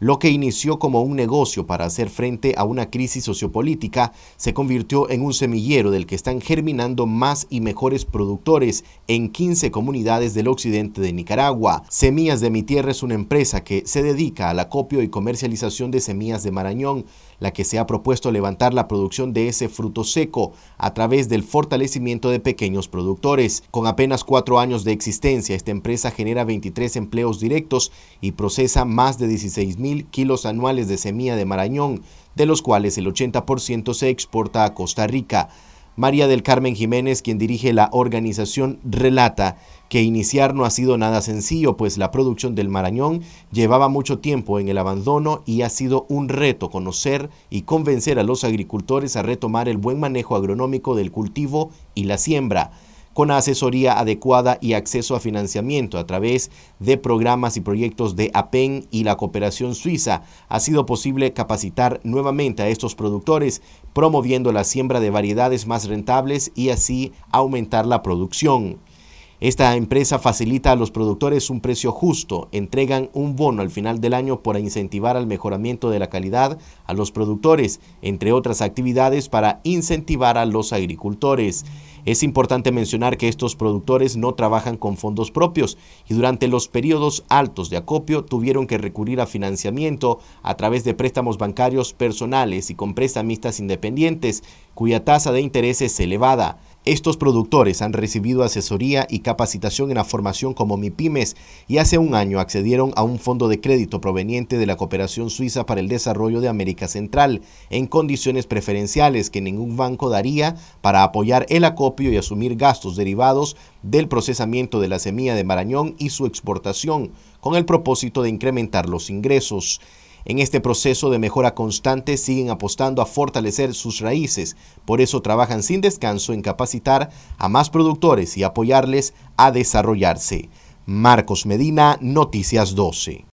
Lo que inició como un negocio para hacer frente a una crisis sociopolítica se convirtió en un semillero del que están germinando más y mejores productores en 15 comunidades del occidente de Nicaragua. Semillas de mi tierra es una empresa que se dedica al acopio y comercialización de semillas de Marañón, la que se ha propuesto levantar la producción de ese fruto seco a través del fortalecimiento de pequeños productores. Con apenas cuatro años de existencia, esta empresa genera 23 empleos directos y procesa más de 16 mil kilos anuales de semilla de marañón, de los cuales el 80% se exporta a Costa Rica. María del Carmen Jiménez, quien dirige la organización, relata que iniciar no ha sido nada sencillo, pues la producción del Marañón llevaba mucho tiempo en el abandono y ha sido un reto conocer y convencer a los agricultores a retomar el buen manejo agronómico del cultivo y la siembra con asesoría adecuada y acceso a financiamiento a través de programas y proyectos de APEN y la cooperación suiza, ha sido posible capacitar nuevamente a estos productores, promoviendo la siembra de variedades más rentables y así aumentar la producción. Esta empresa facilita a los productores un precio justo, entregan un bono al final del año para incentivar al mejoramiento de la calidad a los productores, entre otras actividades para incentivar a los agricultores. Es importante mencionar que estos productores no trabajan con fondos propios y durante los periodos altos de acopio tuvieron que recurrir a financiamiento a través de préstamos bancarios personales y con prestamistas independientes, cuya tasa de interés es elevada. Estos productores han recibido asesoría y capacitación en la formación como MIPIMES y hace un año accedieron a un fondo de crédito proveniente de la Cooperación Suiza para el Desarrollo de América Central en condiciones preferenciales que ningún banco daría para apoyar el acopio y asumir gastos derivados del procesamiento de la semilla de marañón y su exportación con el propósito de incrementar los ingresos. En este proceso de mejora constante siguen apostando a fortalecer sus raíces, por eso trabajan sin descanso en capacitar a más productores y apoyarles a desarrollarse. Marcos Medina, Noticias 12.